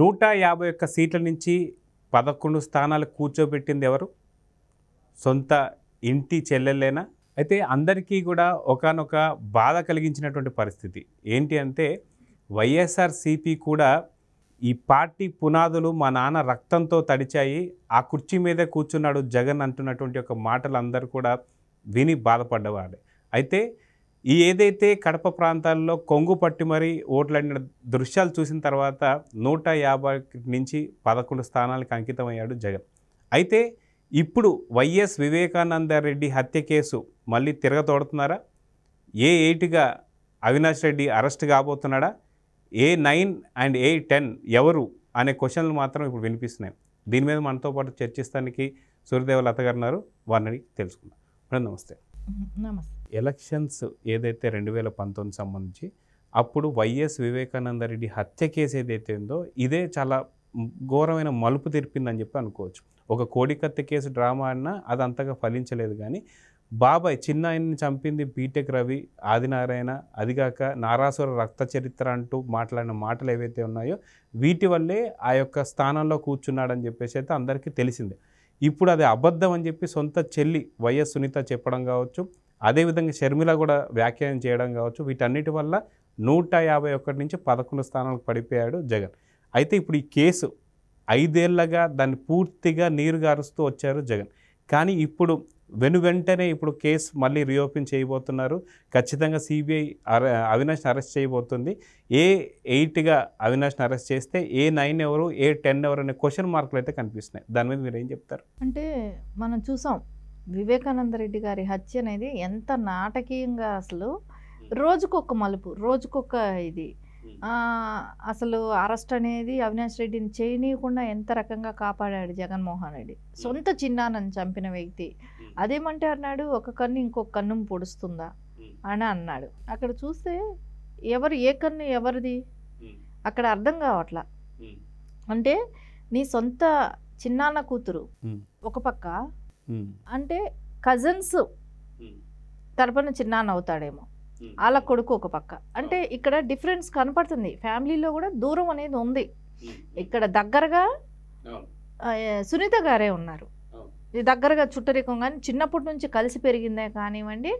నూట యాభై ఒక్క సీట్ల నుంచి పదకొండు స్థానాలు కూర్చోబెట్టింది ఎవరు సొంత ఇంటి చెల్లెలేనా అయితే అందరికీ కూడా ఒకనొక బాధ కలిగించినటువంటి పరిస్థితి ఏంటి అంటే వైఎస్ఆర్సిపి కూడా ఈ పార్టీ పునాదులు మా నాన్న రక్తంతో తడిచాయి ఆ కుర్చీ మీద కూర్చున్నాడు జగన్ అంటున్నటువంటి ఒక మాటలు అందరూ కూడా విని బాధపడ్డవాడే అయితే ఈ ఏదైతే కడప ప్రాంతాల్లో కొంగు పట్టి మరీ ఓట్లండిన దృశ్యాలు చూసిన తర్వాత నూట యాభై నుంచి పదకొండు స్థానాలకు అంకితమయ్యాడు జగన్ అయితే ఇప్పుడు వైఎస్ వివేకానందరెడ్డి హత్య కేసు మళ్ళీ తిరగతోడుతున్నారా ఏ ఎయిట్గా అవినాష్ రెడ్డి అరెస్ట్ కాబోతున్నాడా A nine and A ten ఎవరు అనే క్వశ్చన్లు మాత్రం ఇప్పుడు వినిపిస్తున్నాయి దీని మీద మనతో పాటు చర్చిస్తానికి సూర్యదేవ లత గారు వారిని తెలుసుకుందాం నమస్తే నమస్తే ఎలక్షన్స్ ఏదైతే రెండు వేల పంతొమ్మిది సంబంధించి అప్పుడు వైఎస్ వివేకానంద రెడ్డి హత్య కేసు ఏదైతే ఉందో ఇదే చాలా ఘోరమైన మలుపు తిరిపిందని చెప్పి అనుకోవచ్చు ఒక కోడికత్తి కేసు డ్రామా అన్నా అది అంతగా ఫలించలేదు కానీ బాబాయ్ చిన్న ఆయన్ని చంపింది బీటెక్ రవి ఆదినారాయణ అదిగాక నారాసుర రక్త చరిత్ర అంటూ మాట్లాడిన మాటలు ఏవైతే ఉన్నాయో వీటి వల్లే ఆ యొక్క స్థానంలో కూర్చున్నాడని చెప్పేసి అయితే అందరికీ తెలిసిందే ఇప్పుడు అది అబద్ధం అని చెప్పి సొంత చెల్లి వైఎస్ సునీత చెప్పడం కావచ్చు అదేవిధంగా షర్మిల కూడా వ్యాఖ్యానం చేయడం కావచ్చు వీటన్నిటి వల్ల నూట యాభై ఒకటి నుంచి పదకొండు స్థానాలకు పడిపోయాడు జగన్ అయితే ఇప్పుడు ఈ కేసు ఐదేళ్లగా దాన్ని పూర్తిగా నీరు గారుస్తూ వచ్చారు జగన్ కానీ ఇప్పుడు వెను వెంటనే ఇప్పుడు కేసు మళ్ళీ రీఓపెన్ చేయబోతున్నారు ఖచ్చితంగా సిబిఐ అరె అవినాష్ని అరెస్ట్ చేయబోతుంది ఏ ఎయిట్గా అవినాష్ని అరెస్ట్ చేస్తే ఏ నైన్ ఎవరు ఏ టెన్ ఎవరు అనే క్వశ్చన్ మార్కులు అయితే కనిపిస్తున్నాయి దాని మీద మీరు ఏం చెప్తారు అంటే మనం చూసాం వివేకానంద రెడ్డి గారి హత్య అనేది ఎంత నాటకీయంగా అసలు రోజుకొక మలుపు రోజుకొక ఇది అసలు అరెస్ట్ అనేది అవినాష్ రెడ్డిని చేయనీయకుండా ఎంత రకంగా కాపాడాడు జగన్మోహన్ రెడ్డి సొంత చిన్నానని చంపిన వ్యక్తి అదేమంటే అన్నాడు ఒక కన్ను ఇంకొక కన్ను పొడుస్తుందా అని అన్నాడు అక్కడ చూస్తే ఎవరు ఏ కన్ను ఎవరిది అక్కడ అర్థం కావట్లా అంటే నీ సొంత చిన్నాన్న కూతురు ఒక పక్క అంటే కజిన్స్ తరపున చిన్నాన్న అవుతాడేమో వాళ్ళ కొడుకు ఒక పక్క అంటే ఇక్కడ డిఫరెన్స్ కనపడుతుంది ఫ్యామిలీలో కూడా దూరం అనేది ఉంది ఇక్కడ దగ్గరగా సునీత గారే ఉన్నారు దగ్గరగా చుట్టరికం కానీ చిన్నప్పటి నుంచి కలిసి పెరిగిందే కానివ్వండి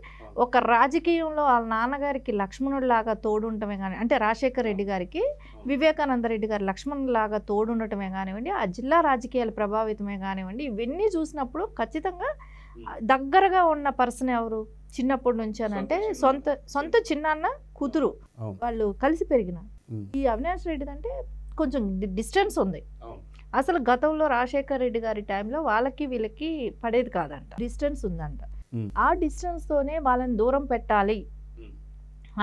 ఒక రాజకీయంలో వాళ్ళ నాన్నగారికి లక్ష్మణుడిలాగా ఉండటమే కానీ అంటే రాజశేఖర రెడ్డి గారికి వివేకానంద రెడ్డి గారు తోడు తోడుండటమే కానివ్వండి ఆ జిల్లా రాజకీయాలు ప్రభావితమే కానివ్వండి ఇవన్నీ చూసినప్పుడు ఖచ్చితంగా దగ్గరగా ఉన్న పర్సన్ ఎవరు చిన్నప్పటి నుంచి అని అంటే సొంత సొంత చిన్నాన్న కూతురు వాళ్ళు కలిసి పెరిగిన ఈ అవినాష్ రెడ్డిది అంటే కొంచెం డిస్టెన్స్ ఉంది అసలు గతంలో రాజశేఖర్ రెడ్డి గారి టైంలో వాళ్ళకి వీళ్ళకి పడేది కాదంట డిస్టెన్స్ ఉందంట ఆ డిస్టెన్స్ తోనే వాళ్ళని దూరం పెట్టాలి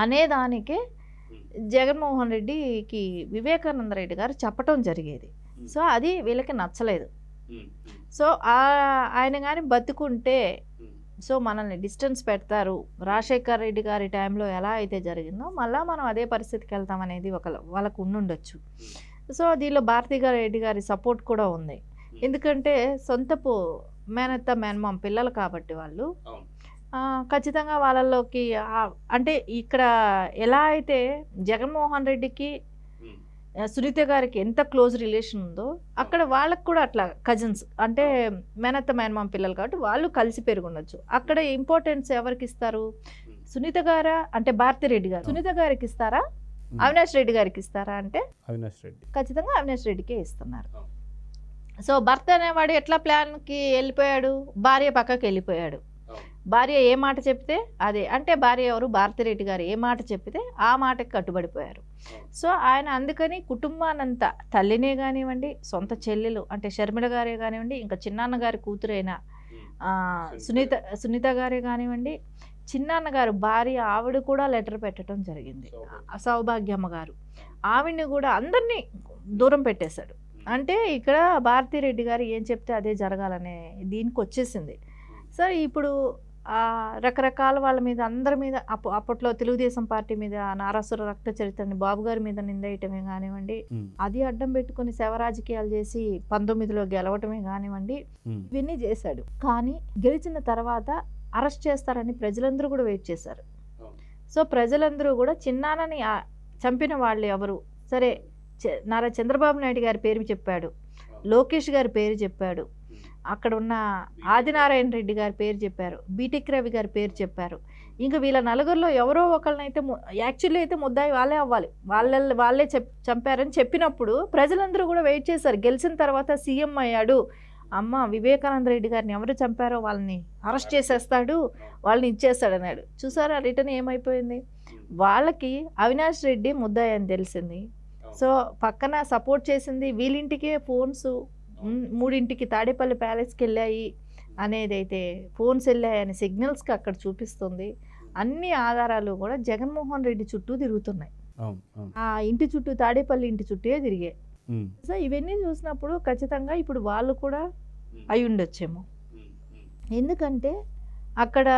అనే దానికే జగన్మోహన్ రెడ్డికి వివేకానంద రెడ్డి గారు చెప్పటం జరిగేది సో అది వీళ్ళకి నచ్చలేదు సో ఆయన కానీ బతుకుంటే సో మనల్ని డిస్టెన్స్ పెడతారు రాజశేఖర్ రెడ్డి గారి టైంలో ఎలా అయితే జరిగిందో మళ్ళీ మనం అదే పరిస్థితికి వెళ్తామనేది ఒక వాళ్ళకు ఉండుండొచ్చు సో దీనిలో భారతి గారు రెడ్డి గారి సపోర్ట్ కూడా ఉంది ఎందుకంటే సొంతపు మేనత్త మేనమామ పిల్లలు కాబట్టి వాళ్ళు ఖచ్చితంగా వాళ్ళలోకి అంటే ఇక్కడ ఎలా అయితే జగన్మోహన్ రెడ్డికి సునీత గారికి ఎంత క్లోజ్ రిలేషన్ ఉందో అక్కడ వాళ్ళకు కూడా అట్లా కజిన్స్ అంటే మేనత్త మేనమామ పిల్లలు కాబట్టి వాళ్ళు కలిసి పెరుగుండొచ్చు అక్కడ ఇంపార్టెన్స్ ఎవరికి ఇస్తారు సునీత గారా అంటే భారతిరెడ్డి గారు సునీత గారికి ఇస్తారా అవినాష్ రెడ్డి గారికి ఇస్తారా అంటే అవినాష్ రెడ్డి ఖచ్చితంగా అవినాష్ రెడ్డికే ఇస్తున్నారు సో భర్త అనేవాడు ఎట్లా ప్లాన్కి వెళ్ళిపోయాడు భార్య పక్కకి వెళ్ళిపోయాడు భార్య ఏ మాట చెప్తే అదే అంటే భార్య ఎవరు భారతిరెడ్డి గారు ఏ మాట చెప్తే ఆ మాటకి కట్టుబడిపోయారు సో ఆయన అందుకని కుటుంబానంతా తల్లినే కానివ్వండి సొంత చెల్లెలు అంటే షర్మిల గారే కానివ్వండి ఇంకా చిన్నాన్న గారి కూతురైన సునీత సునీత గారే కానివ్వండి చిన్నాన్నగారు భార్య ఆవిడ కూడా లెటర్ పెట్టడం జరిగింది సౌభాగ్యమ్మ గారు ఆవిడ్ని కూడా అందరినీ దూరం పెట్టేశాడు అంటే ఇక్కడ భారతిరెడ్డి గారు ఏం చెప్తే అదే జరగాలనే దీనికి వచ్చేసింది సరే ఇప్పుడు రకరకాల వాళ్ళ మీద అందరి మీద అప్ అప్పట్లో తెలుగుదేశం పార్టీ మీద నారాసుర రక్త చరిత్రని బాబు గారి మీద నిందేయటమే కానివ్వండి అది అడ్డం పెట్టుకుని శవ రాజకీయాలు చేసి పంతొమ్మిదిలో గెలవటమే కానివ్వండి ఇవన్నీ చేశాడు కానీ గెలిచిన తర్వాత అరెస్ట్ చేస్తారని ప్రజలందరూ కూడా వెయిట్ చేశారు సో ప్రజలందరూ కూడా చిన్నానని చంపిన వాళ్ళు ఎవరు సరే నారా చంద్రబాబు నాయుడు గారి పేరు చెప్పాడు లోకేష్ గారి పేరు చెప్పాడు అక్కడ ఉన్న ఆదినారాయణ రెడ్డి గారి పేరు చెప్పారు బీటెక్ రవి గారి పేరు చెప్పారు ఇంకా వీళ్ళ నలుగురిలో ఎవరో ఒకళ్ళనైతే యాక్చువల్లీ అయితే ముద్దాయి వాళ్ళే అవ్వాలి వాళ్ళ వాళ్ళే చెప్ చంపారని చెప్పినప్పుడు ప్రజలందరూ కూడా వెయిట్ చేశారు గెలిచిన తర్వాత సీఎం అయ్యాడు అమ్మ వివేకానంద రెడ్డి గారిని ఎవరు చంపారో వాళ్ళని అరెస్ట్ చేసేస్తాడు వాళ్ళని ఇచ్చేస్తాడు అన్నాడు చూసారా రిటర్న్ ఏమైపోయింది వాళ్ళకి అవినాష్ రెడ్డి ముద్దాయి అని తెలిసింది సో పక్కన సపోర్ట్ చేసింది వీళ్ళింటికే ఫోన్స్ మూడింటికి తాడేపల్లి ప్యాలెస్కి వెళ్ళాయి అనేది అయితే ఫోన్స్ వెళ్ళాయని సిగ్నల్స్కి అక్కడ చూపిస్తుంది అన్ని ఆధారాలు కూడా జగన్మోహన్ రెడ్డి చుట్టూ తిరుగుతున్నాయి ఆ ఇంటి చుట్టూ తాడేపల్లి ఇంటి చుట్టే తిరిగాయి సో ఇవన్నీ చూసినప్పుడు ఖచ్చితంగా ఇప్పుడు వాళ్ళు కూడా అయి ఉండొచ్చేమో ఎందుకంటే అక్కడ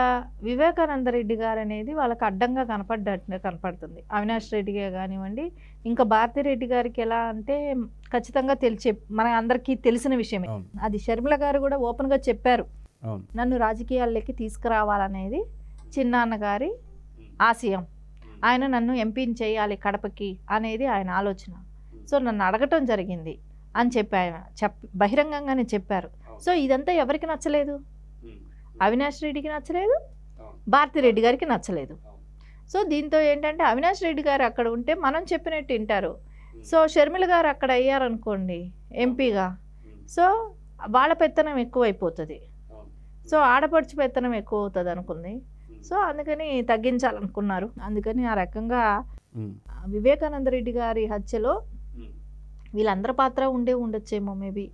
వివేకానంద రెడ్డి గారు అనేది వాళ్ళకి అడ్డంగా కనపడ్డట్ కనపడుతుంది అవినాష్ రెడ్డిగా కానివ్వండి ఇంకా భారతిరెడ్డి గారికి ఎలా అంటే ఖచ్చితంగా తెలిసే మన అందరికీ తెలిసిన విషయమే అది షర్మిల గారు కూడా ఓపెన్గా చెప్పారు నన్ను రాజకీయాల్లోకి తీసుకురావాలనేది చిన్నాన్నగారి ఆశయం ఆయన నన్ను ఎంపీ చేయాలి కడపకి అనేది ఆయన ఆలోచన సో నన్ను అడగటం జరిగింది అని చెప్పి ఆయన చెప్ బహిరంగంగానే చెప్పారు సో ఇదంతా ఎవరికి నచ్చలేదు అవినాష్ రెడ్డికి నచ్చలేదు భారతిరెడ్డి గారికి నచ్చలేదు సో దీంతో ఏంటంటే అవినాష్ రెడ్డి గారు అక్కడ ఉంటే మనం చెప్పినట్టు వింటారు సో షర్మిల గారు అక్కడ అయ్యారనుకోండి ఎంపీగా సో వాళ్ళ పెత్తనం ఎక్కువైపోతుంది సో ఆడపడుచు పెత్తనం ఎక్కువ అవుతుంది అనుకుంది సో అందుకని తగ్గించాలనుకున్నారు అందుకని ఆ రకంగా వివేకానంద రెడ్డి గారి హత్యలో వీళ్ళందరి పాత్ర ఉండే ఉండొచ్చేమో మేబీ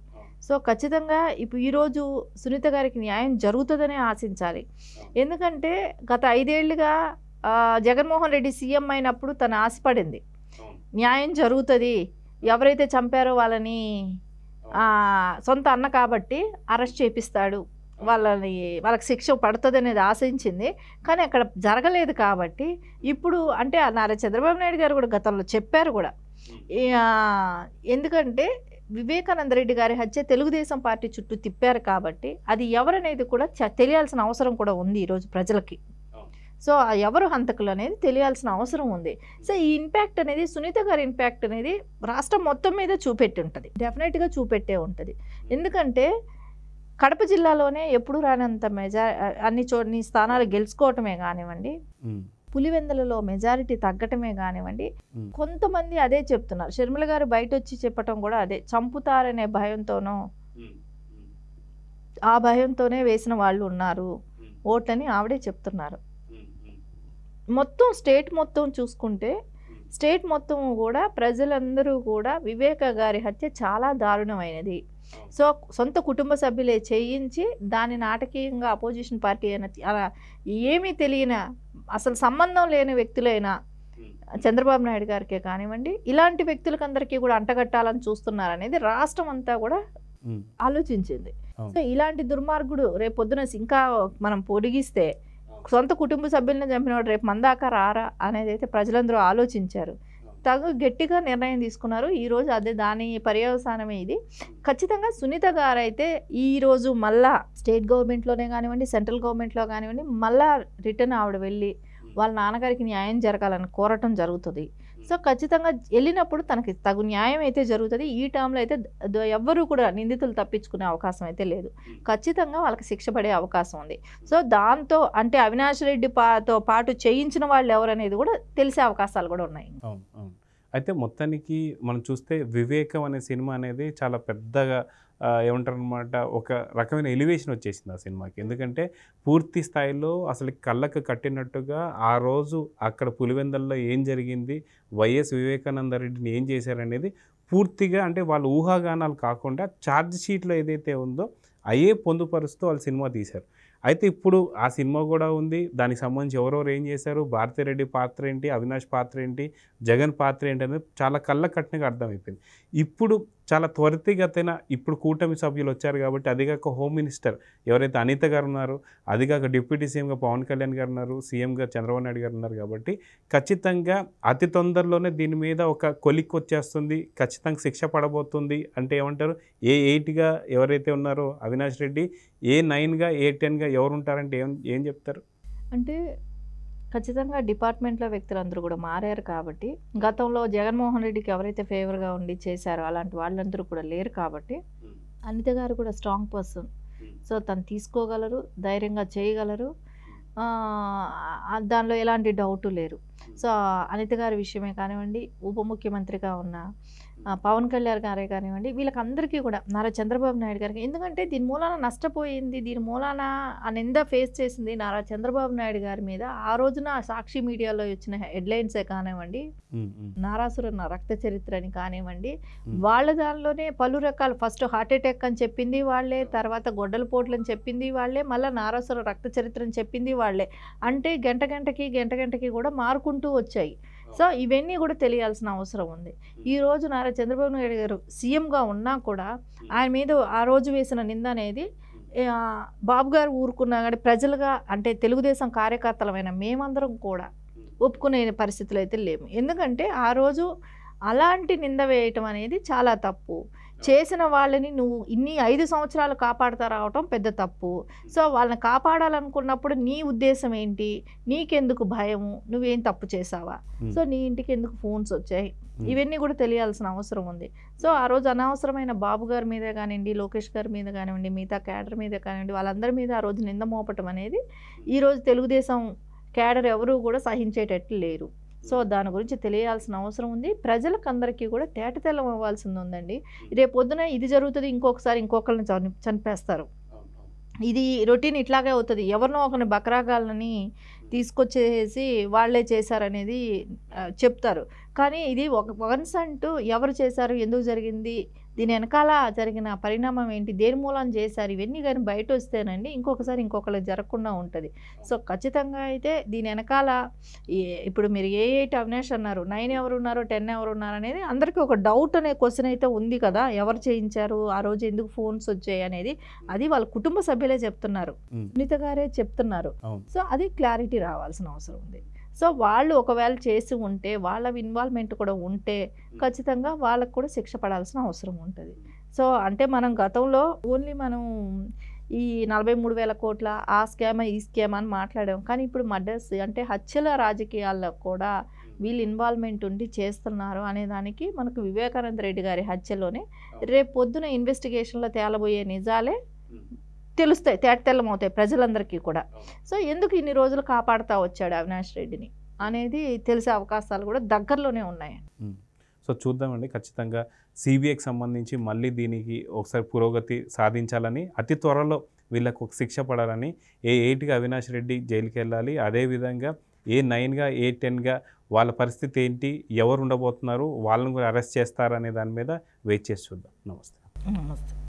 సో ఖచ్చితంగా ఇప్పుడు ఈరోజు సునీత గారికి న్యాయం జరుగుతుందని ఆశించాలి ఎందుకంటే గత ఐదేళ్లుగా జగన్మోహన్ రెడ్డి సీఎం అయినప్పుడు తను ఆశపడింది న్యాయం జరుగుతుంది ఎవరైతే చంపారో వాళ్ళని సొంత అన్న కాబట్టి అరెస్ట్ చేపిస్తాడు వాళ్ళని వాళ్ళకి శిక్ష పడుతుంది అనేది ఆశించింది కానీ అక్కడ జరగలేదు కాబట్టి ఇప్పుడు అంటే నారా చంద్రబాబు నాయుడు గారు కూడా గతంలో చెప్పారు కూడా ఎందుకంటే వివేకానంద రెడ్డి గారి హత్య తెలుగుదేశం పార్టీ చుట్టూ తిప్పారు కాబట్టి అది ఎవరనేది కూడా తెలియాల్సిన అవసరం కూడా ఉంది ఈరోజు ప్రజలకి సో ఎవరు హంతకులు అనేది తెలియాల్సిన అవసరం ఉంది సో ఈ ఇంపాక్ట్ అనేది సునీత గారి ఇంపాక్ట్ అనేది రాష్ట్రం మొత్తం మీద చూపెట్టి ఉంటుంది డెఫినెట్గా చూపెట్టే ఉంటుంది ఎందుకంటే కడప జిల్లాలోనే ఎప్పుడు రానంత మెజార్ అన్ని చో స్థానాలు గెలుచుకోవటమే కానివ్వండి పులివెందులలో మెజారిటీ తగ్గటమే కానివ్వండి కొంతమంది అదే చెప్తున్నారు షర్మిల గారు బయట వచ్చి చెప్పటం కూడా అదే చంపుతారనే భయంతోనో ఆ భయంతోనే వేసిన వాళ్ళు ఉన్నారు ఓట్లని ఆవిడే చెప్తున్నారు మొత్తం స్టేట్ మొత్తం చూసుకుంటే స్టేట్ మొత్తం కూడా ప్రజలందరూ కూడా వివేక గారి హత్య చాలా దారుణమైనది సో సొంత కుటుంబ సభ్యులే చేయించి దాని నాటకీయంగా అపోజిషన్ పార్టీ అయినా ఏమీ తెలియని అసలు సంబంధం లేని వ్యక్తులైనా చంద్రబాబు నాయుడు గారికే కానివ్వండి ఇలాంటి అందరికీ కూడా అంటగట్టాలని చూస్తున్నారనేది రాష్ట్రం అంతా కూడా ఆలోచించింది సో ఇలాంటి దుర్మార్గుడు రేపు పొద్దున ఇంకా మనం పొడిగిస్తే సొంత కుటుంబ సభ్యులను చంపినవాడు రేపు మందాక రారా అనేది అయితే ప్రజలందరూ ఆలోచించారు తగు గట్టిగా నిర్ణయం తీసుకున్నారు ఈరోజు అదే దాని పర్యవసానమే ఇది ఖచ్చితంగా సునీత గారు అయితే ఈరోజు మళ్ళా స్టేట్ గవర్నమెంట్లోనే కానివ్వండి సెంట్రల్ గవర్నమెంట్లో కానివ్వండి మళ్ళా రిటర్న్ ఆవిడ వెళ్ళి వాళ్ళ నాన్నగారికి న్యాయం జరగాలని కోరటం జరుగుతుంది సో ఖచ్చితంగా వెళ్ళినప్పుడు తనకి తగు న్యాయం అయితే జరుగుతుంది ఈ టర్మ్లో అయితే ఎవ్వరూ కూడా నిందితులు తప్పించుకునే అవకాశం అయితే లేదు ఖచ్చితంగా వాళ్ళకి శిక్ష పడే అవకాశం ఉంది సో దాంతో అంటే అవినాష్ రెడ్డి పాతో పాటు చేయించిన వాళ్ళు ఎవరనేది కూడా తెలిసే అవకాశాలు కూడా ఉన్నాయి అయితే మొత్తానికి మనం చూస్తే వివేకం అనే సినిమా అనేది చాలా పెద్దగా ఏమంటారనమాట ఒక రకమైన ఎలివేషన్ వచ్చేసింది ఆ సినిమాకి ఎందుకంటే పూర్తి స్థాయిలో అసలు కళ్ళకు కట్టినట్టుగా ఆ రోజు అక్కడ పులివెందల్లో ఏం జరిగింది వైఎస్ వివేకానందరెడ్డిని ఏం చేశారనేది పూర్తిగా అంటే వాళ్ళ ఊహాగానాలు కాకుండా ఛార్జ్ షీట్లో ఏదైతే ఉందో అయ్యే పొందుపరుస్తూ వాళ్ళు సినిమా తీశారు అయితే ఇప్పుడు ఆ సినిమా కూడా ఉంది దానికి సంబంధించి ఎవరెవరు ఏం చేశారు భారతిరెడ్డి పాత్ర ఏంటి అవినాష్ పాత్ర ఏంటి జగన్ పాత్ర ఏంటి అనేది చాలా కళ్ళ అర్థమైపోయింది ఇప్పుడు చాలా త్వరితగతిన ఇప్పుడు కూటమి సభ్యులు వచ్చారు కాబట్టి అది కాక హోమ్ మినిస్టర్ ఎవరైతే అనిత గారు ఉన్నారో కాక డిప్యూటీ సీఎంగా పవన్ కళ్యాణ్ గారు ఉన్నారు సీఎంగా చంద్రబాబు నాయుడు గారు ఉన్నారు కాబట్టి ఖచ్చితంగా అతి తొందరలోనే దీని మీద ఒక కొలిక్ వచ్చేస్తుంది ఖచ్చితంగా శిక్ష పడబోతుంది అంటే ఏమంటారు ఏ ఎయిట్గా ఎవరైతే ఉన్నారో అవినాష్ రెడ్డి ఏ నైన్గా ఏ టెన్గా ఎవరు ఉంటారంటే ఏం ఏం చెప్తారు అంటే ఖచ్చితంగా డిపార్ట్మెంట్లో వ్యక్తులందరూ కూడా మారారు కాబట్టి గతంలో జగన్మోహన్ రెడ్డికి ఎవరైతే ఫేవర్గా ఉండి చేశారో అలాంటి వాళ్ళందరూ కూడా లేరు కాబట్టి అనిత గారు కూడా స్ట్రాంగ్ పర్సన్ సో తను తీసుకోగలరు ధైర్యంగా చేయగలరు దానిలో ఎలాంటి డౌట్ లేరు సో అనిత గారి విషయమే కానివ్వండి ఉప ముఖ్యమంత్రిగా ఉన్న పవన్ కళ్యాణ్ గారే కానివ్వండి వీళ్ళకందరికీ కూడా నారా చంద్రబాబు నాయుడు గారికి ఎందుకంటే దీని మూలాన నష్టపోయింది దీని మూలాన ఆ నింద ఫేస్ చేసింది నారా చంద్రబాబు నాయుడు గారి మీద ఆ రోజున సాక్షి మీడియాలో వచ్చిన హెడ్లైన్సే కానివ్వండి నారాసుర నా రక్త చరిత్ర అని కానివ్వండి వాళ్ళ దానిలోనే పలు రకాల ఫస్ట్ హార్ట్ అటాక్ అని చెప్పింది వాళ్ళే తర్వాత గొడ్డల పోట్లు అని చెప్పింది వాళ్ళే మళ్ళీ నారాసుర రక్త చరిత్ర అని చెప్పింది వాళ్ళే అంటే గంట గంటకి గంట గంటకి కూడా మారుకుంటూ వచ్చాయి సో ఇవన్నీ కూడా తెలియాల్సిన అవసరం ఉంది ఈ రోజు నారా చంద్రబాబు నాయుడు గారు సీఎంగా ఉన్నా కూడా ఆయన మీద ఆ రోజు వేసిన నింద అనేది బాబు గారు ఊరుకున్నా కానీ ప్రజలుగా అంటే తెలుగుదేశం కార్యకర్తలమైన మేమందరం కూడా ఒప్పుకునే పరిస్థితులు అయితే లేము ఎందుకంటే ఆ రోజు అలాంటి నింద వేయటం అనేది చాలా తప్పు చేసిన వాళ్ళని నువ్వు ఇన్ని ఐదు సంవత్సరాలు కాపాడుతా రావటం పెద్ద తప్పు సో వాళ్ళని కాపాడాలనుకున్నప్పుడు నీ ఉద్దేశం ఏంటి నీకెందుకు భయము నువ్వేం తప్పు చేసావా సో నీ ఇంటికి ఎందుకు ఫోన్స్ వచ్చాయి ఇవన్నీ కూడా తెలియాల్సిన అవసరం ఉంది సో ఆ రోజు అనవసరమైన బాబు గారి మీద కానివ్వండి లోకేష్ గారి మీద కానివ్వండి మిగతా క్యాడర్ మీద కానివ్వండి వాళ్ళందరి మీద ఆ రోజు నింద మోపటం అనేది ఈరోజు తెలుగుదేశం క్యాడర్ ఎవరూ కూడా సహించేటట్లు లేరు సో దాని గురించి తెలియాల్సిన అవసరం ఉంది ప్రజలకు అందరికీ కూడా తేటతెల్లం అవ్వాల్సింది ఉందండి రేపు పొద్దున ఇది జరుగుతుంది ఇంకొకసారి ఇంకొకరిని చనిపేస్తారు ఇది రొటీన్ ఇట్లాగే అవుతుంది ఎవరినో ఒకరిని బకరాగాలని తీసుకొచ్చేసి వాళ్ళే చేశారనేది చెప్తారు కానీ ఇది ఒక వన్స్ అంటూ ఎవరు చేశారు ఎందుకు జరిగింది దీని వెనకాల జరిగిన పరిణామం ఏంటి దేని మూలం చేశారు ఇవన్నీ కానీ బయట వస్తేనండి ఇంకొకసారి ఇంకొకరికి జరగకుండా ఉంటుంది సో ఖచ్చితంగా అయితే దీని వెనకాల ఇప్పుడు మీరు ఏ ఎయిట్ అవినాష్ అన్నారు నైన్ ఎవరు ఉన్నారు టెన్ ఎవరు ఉన్నారు అనేది అందరికీ ఒక డౌట్ అనే క్వశ్చన్ అయితే ఉంది కదా ఎవరు చేయించారు ఆ రోజు ఎందుకు ఫోన్స్ వచ్చాయి అనేది అది వాళ్ళ కుటుంబ సభ్యులే చెప్తున్నారు సునీత గారే చెప్తున్నారు సో అది క్లారిటీ రావాల్సిన అవసరం ఉంది సో వాళ్ళు ఒకవేళ చేసి ఉంటే వాళ్ళ ఇన్వాల్వ్మెంట్ కూడా ఉంటే ఖచ్చితంగా వాళ్ళకు కూడా శిక్ష పడాల్సిన అవసరం ఉంటుంది సో అంటే మనం గతంలో ఓన్లీ మనం ఈ నలభై మూడు వేల కోట్ల ఆ స్కామ్ ఈ స్కామ్ అని మాట్లాడాం కానీ ఇప్పుడు మర్డర్స్ అంటే హత్యల రాజకీయాల్లో కూడా వీళ్ళు ఇన్వాల్వ్మెంట్ ఉండి చేస్తున్నారు అనే దానికి మనకు వివేకానంద రెడ్డి గారి హత్యలోనే రేపు పొద్దున ఇన్వెస్టిగేషన్లో తేలబోయే నిజాలే తెలుస్తాయి తేటతెల్లమవుతాయి ప్రజలందరికీ కూడా సో ఎందుకు ఇన్ని రోజులు కాపాడుతూ వచ్చాడు అవినాష్ రెడ్డిని అనేది తెలిసే అవకాశాలు కూడా దగ్గరలోనే ఉన్నాయి సో చూద్దామండి ఖచ్చితంగా సిబిఐకి సంబంధించి మళ్ళీ దీనికి ఒకసారి పురోగతి సాధించాలని అతి త్వరలో వీళ్ళకు ఒక శిక్ష పడాలని ఏ ఎయిట్గా అవినాష్ రెడ్డి జైలుకి వెళ్ళాలి అదేవిధంగా ఏ నైన్గా ఏ టెన్గా వాళ్ళ పరిస్థితి ఏంటి ఎవరు ఉండబోతున్నారు వాళ్ళని కూడా అరెస్ట్ చేస్తారనే దాని మీద వెయిట్ చేసి చూద్దాం నమస్తే నమస్తే